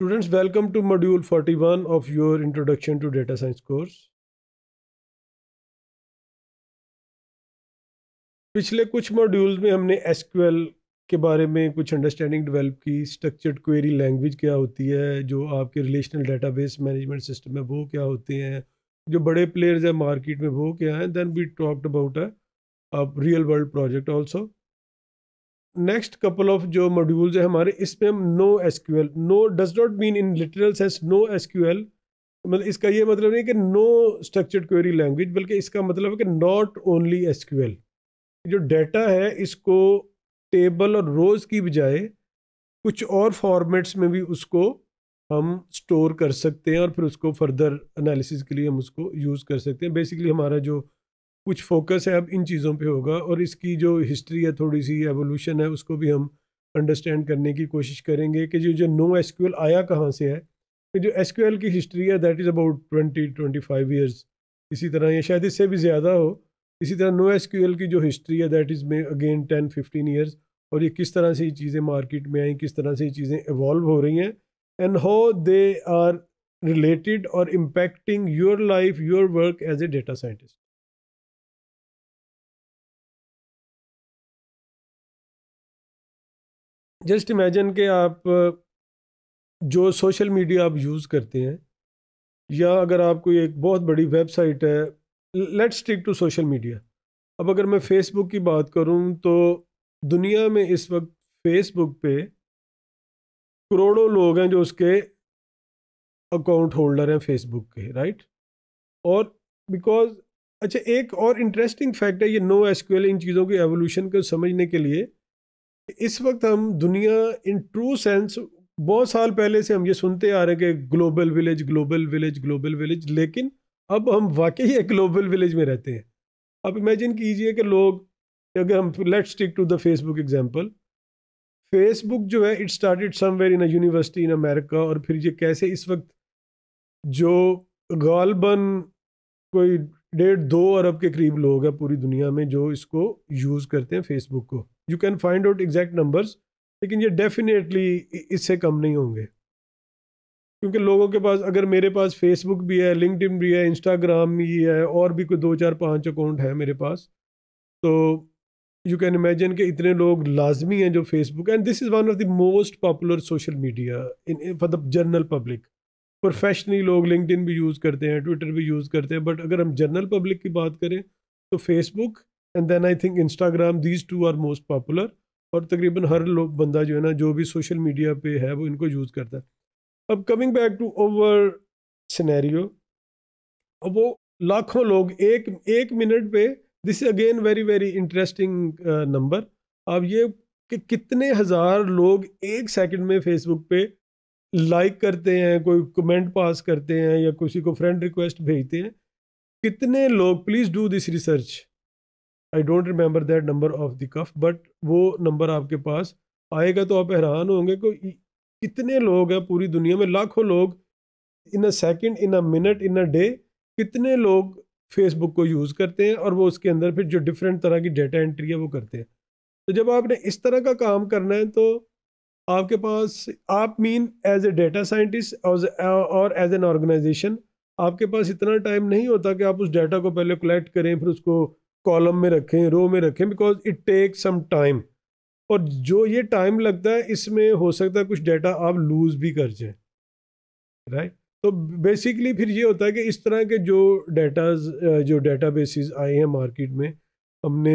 Students, welcome to module 41 of your introduction to data science course. पिछले कुछ modules में हमने एसक्यूएल के बारे में कुछ अंडरस्टैंडिंग डेवलप की स्ट्रक्चर्ड क्वेरी लैंग्वेज क्या होती है जो आपके रिलेशनल डेटाबेस मैनेजमेंट सिस्टम है वो क्या होते हैं जो बड़े प्लेयर्स हैं मार्केट में वो क्या हैं then we talked about a real world project also next couple of जो मॉड्यूल्स है हमारे इसमें हम no S Q L no does not mean in literal sense no S Q L मतलब इसका ये मतलब नहीं कि नो स्ट्रक्चर्ड क्वेरी लैंग्वेज बल्कि इसका मतलब है कि not only S Q L जो डेटा है इसको टेबल और रोज़ की बजाय कुछ और फॉर्मेट्स में भी उसको हम स्टोर कर सकते हैं और फिर उसको फर्दर एनालिसिस के लिए हम उसको यूज़ कर सकते हैं बेसिकली हमारा जो कुछ फोकस है अब इन चीज़ों पे होगा और इसकी जो हिस्ट्री है थोड़ी सी एवोल्यूशन है उसको भी हम अंडरस्टैंड करने की कोशिश करेंगे कि जो जो नो एस आया कहाँ से है कि जो एस की हिस्ट्री है that is about twenty twenty five years इसी तरह या शायद इससे भी ज़्यादा हो इसी तरह नो एस की जो हिस्ट्री है that is may again ten fifteen years और ये किस तरह से ये चीज़ें मार्केट में आई किस तरह से ये चीज़ें इवॉल्व हो रही हैं and how they are related और impacting your life your work as a data scientist just imagine के आप जो सोशल मीडिया आप यूज़ करते हैं या अगर आप कोई एक बहुत बड़ी वेबसाइट है let's stick to social media अब अगर मैं फेसबुक की बात करूं तो दुनिया में इस वक्त फेसबुक पे करोड़ों लोग हैं जो उसके अकाउंट होल्डर हैं फेसबुक के राइट और बिकॉज अच्छा एक और इंटरेस्टिंग फैक्ट है ये नो एसक्यूएल इन चीज़ों की एवोल्यूशन को समझने के लिए इस वक्त हम दुनिया इन ट्रू सेंस बहुत साल पहले से हम ये सुनते आ रहे हैं कि global village global village global village लेकिन अब हम वाकई एक ग्लोबल विलेज में रहते हैं अब इमेजिन कीजिए कि लोग अगर हम let stick to the Facebook example Facebook जो है it started somewhere in university in America और फिर ये कैसे इस वक्त जो गालबन कोई डेढ़ दो अरब के करीब लोग हैं पूरी दुनिया में जो इसको यूज़ करते हैं फेसबुक को you can find out exact numbers लेकिन ये डेफिनेटली इससे कम नहीं होंगे क्योंकि लोगों के पास अगर मेरे पास फेसबुक भी है लिंकड भी है इंस्टाग्राम भी है और भी कोई दो चार पाँच अकाउंट है मेरे पास तो यू कैन इमेजिन कि इतने लोग लाजमी हैं जो Facebook and this is one of the most popular social media in for the general public professionally लोग लिंकड भी यूज़ करते हैं ट्विटर भी यूज़ करते हैं बट अगर हम जनरल पब्लिक की बात करें तो Facebook and then I think Instagram these two are most popular और तकरीबन हर लोग बंदा जो है ना जो भी सोशल मीडिया पे है वो इनको यूज़ करता है अब coming back to over scenario अब वो लाखों लोग एक एक मिनट पे this is again very very interesting number अब ये कि कितने हज़ार लोग एक सेकंड में फेसबुक पे लाइक करते हैं कोई कमेंट पास करते हैं या किसी को फ्रेंड रिक्वेस्ट भेजते हैं कितने लोग please do this research I don't remember that number of the cuff but वो नंबर आपके पास आएगा तो आप हैरान होंगे कि कितने लोग हैं पूरी दुनिया में लाखों लोग in a second in a minute in a day कितने लोग फेसबुक को यूज़ करते हैं और वो उसके अंदर फिर जो डिफरेंट तरह की डेटा एंट्री है वो करते हैं तो जब आपने इस तरह का काम करना है तो आपके पास आप mean as a data scientist और एज एन ऑर्गेनाइजेशन आपके पास इतना टाइम नहीं होता कि आप उस डेटा को पहले कलेक्ट करें फिर उसको कॉलम में रखें रो में रखें because it take some time और जो ये टाइम लगता है इसमें हो सकता है कुछ डाटा आप लूज़ भी कर जाएं राइट तो बेसिकली फिर ये होता है कि इस तरह के जो डाटाज जो डाटा बेसिस आए हैं मार्केट में हमने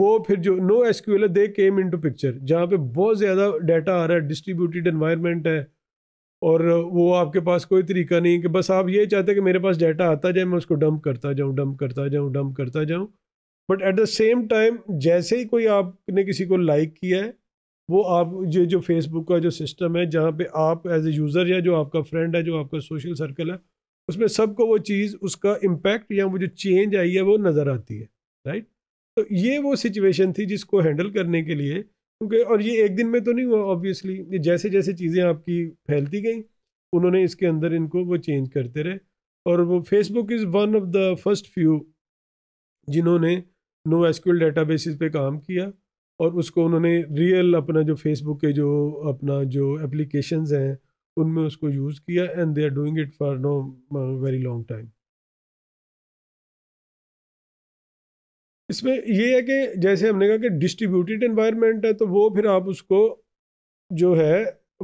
वो फिर जो no S Q L they came into picture जहाँ पे बहुत ज़्यादा डाटा आ रहा है डिस्ट्रीब्यूटेड इन्वायरमेंट है और वो आपके पास कोई तरीका नहीं कि बस आप ये चाहते कि मेरे पास डाटा आता जाए मैं उसको डंप करता जाऊँ डंप करता जाऊँ डंप करता जाऊँ but at the same time जैसे ही कोई आपने किसी को लाइक किया है वो आप ये जो फेसबुक का जो सिस्टम है जहाँ पे आप एज ए यूज़र या जो आपका फ्रेंड है जो आपका सोशल सर्कल है उसमें सबको वो चीज़ उसका इम्पैक्ट या वो जो चेंज आई है वो नज़र आती है राइट तो ये वो सिचुएशन थी जिसको हैंडल करने के लिए क्योंकि और ये एक दिन में तो नहीं हुआ ऑब्वियसली जैसे जैसे चीज़ें आपकी फैलती गई उन्होंने इसके अंदर इनको वो चेंज करते रहे और वो Facebook is one of the first few जिन्होंने नो डाटा बेसिस पे काम किया और उसको उन्होंने रियल अपना जो फेसबुक के जो अपना जो एप्लीकेशन हैं उनमें उसको यूज़ किया and they are doing it for no very long time इसमें ये है कि जैसे हमने कहा कि डिस्ट्रीब्यूटेड इन्वायरमेंट है तो वो फिर आप उसको जो है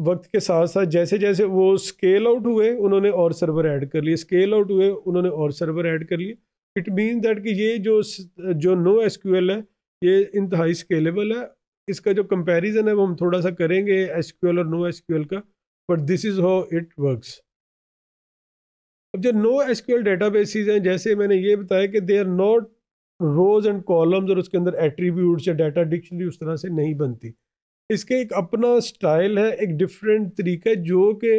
वक्त के साथ साथ जैसे जैसे वो स्केल आउट हुए उन्होंने और सर्वर ऐड कर लिए स्केल आउट हुए उन्होंने और सर्वर ऐड कर लिए इट मीन दैट कि ये जो जो नो एस है ये इंतहाई स्केलेबल है इसका जो कंपैरिजन है वो हम थोड़ा सा करेंगे एस और नो एस का but this is how it works अब जो no S Q L databases हैं जैसे मैंने ये बताया कि they are not rows and columns और उसके अंदर एट्रीब्यूट्स या डाटा डिक्शनरी उस तरह से नहीं बनती इसके एक अपना स्टाइल है एक डिफरेंट तरीका जो कि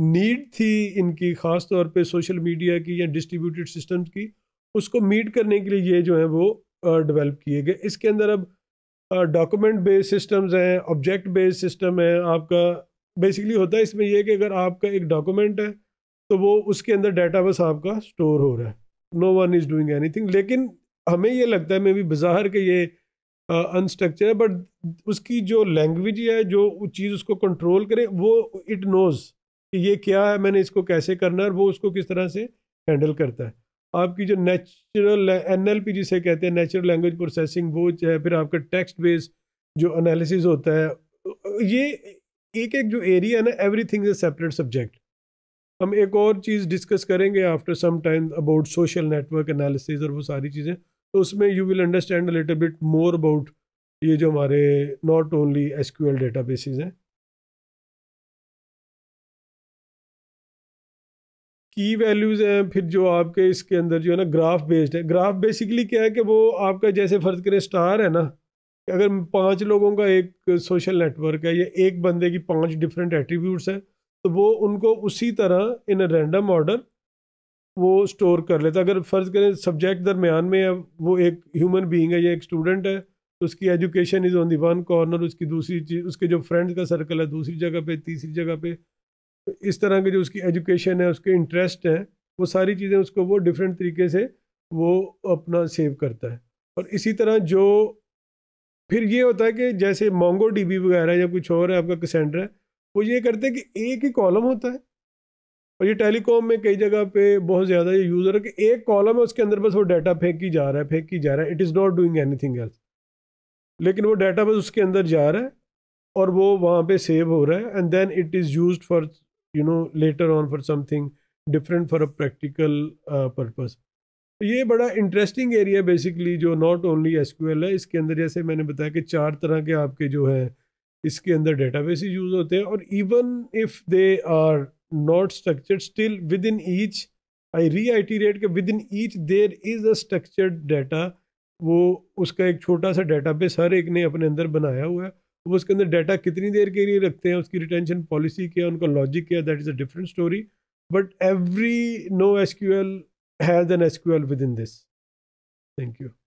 नीड थी इनकी ख़ास तौर पे सोशल मीडिया की या डिस्ट्रीब्यूटेड सिस्टम की उसको मीट करने के लिए ये जो है वो डेवलप किए गए इसके अंदर अब डॉक्यूमेंट बेस्ड सिस्टम्स हैं ऑब्जेक्ट बेस्ड सिस्टम है आपका बेसिकली होता है इसमें यह कि अगर आपका एक डॉक्यूमेंट है तो वो उसके अंदर डाटा बस आपका स्टोर हो रहा है no one is doing anything लेकिन हमें ये लगता है मे भी बाहर के ये अनस्ट्रक्चर है बट उसकी जो लैंग्वेज है जो चीज़ उसको कंट्रोल करे वो इट नोज़ कि ये क्या है मैंने इसको कैसे करना है और वो उसको किस तरह से हैंडल करता है आपकी जो नेचुरल एन एल पी जिसे कहते हैं नेचुरल लैंग्वेज प्रोसेसिंग वो है फिर आपका टेक्स्ट बेस जो एनालिसिस होता है ये एक एक जो एरिया है ना everything is separate subject हम एक और चीज़ डिस्कस करेंगे after some time about social network analysis और वो सारी चीज़ें तो उसमें you will understand little bit more about ये जो हमारे not only S Q L databases हैं की वैल्यूज़ हैं फिर जो आपके इसके अंदर जो है ना ग्राफ बेस्ड है ग्राफ बेसिकली क्या है कि वो आपका जैसे फ़र्ज करें स्टार है ना अगर पांच लोगों का एक सोशल नेटवर्क है या एक बंदे की पांच डिफरेंट एट्रीब्यूट्स हैं तो वो उनको उसी तरह इन रैंडम ऑर्डर वो स्टोर कर लेता अगर फ़र्ज़ करें सब्जेक्ट दरमियान में है वो एक ह्यूमन बीइंग है या एक स्टूडेंट है तो उसकी education is on the one corner उसकी दूसरी चीज़ उसके जो फ्रेंड्स का सर्कल है दूसरी जगह पे तीसरी जगह पे इस तरह के जो उसकी एजुकेशन है उसके इंटरेस्ट हैं वो सारी चीज़ें उसको वो डिफरेंट तरीके से वो अपना सेव करता है और इसी तरह जो फिर ये होता है कि जैसे मोंगो वगैरह या कुछ और है आपका कसेंडर है वो ये करते हैं कि एक ही कॉलम होता है और ये टेलीकॉम में कई जगह पे बहुत ज़्यादा ये यूज़र है कि एक कॉलम है उसके अंदर बस वो डाटा फेंक ही जा रहा है फेंक ही जा रहा है it is not doing anything else लेकिन वो डाटा बस उसके अंदर जा रहा है और वो वहाँ पे सेव हो रहा है and then it is use for you know later on for something different for a practical purpose ये बड़ा इंटरेस्टिंग एरिया बेसिकली जो नॉट ओनली एस है इसके अंदर जैसे मैंने बताया कि चार तरह के आपके जो हैं इसके अंदर बेस यूज होते हैं और even if they are not structured still within each आई री आई टी रेट के within each there is a structured data वो उसका एक छोटा सा डेटाबेस हर एक ने अपने अंदर बनाया हुआ है वो उसके अंदर डाटा कितनी देर के लिए रखते हैं उसकी रिटेंशन पॉलिसी क्या उनका लॉजिक क्या that is a different story but every no S Q L has an S Q L within this thank you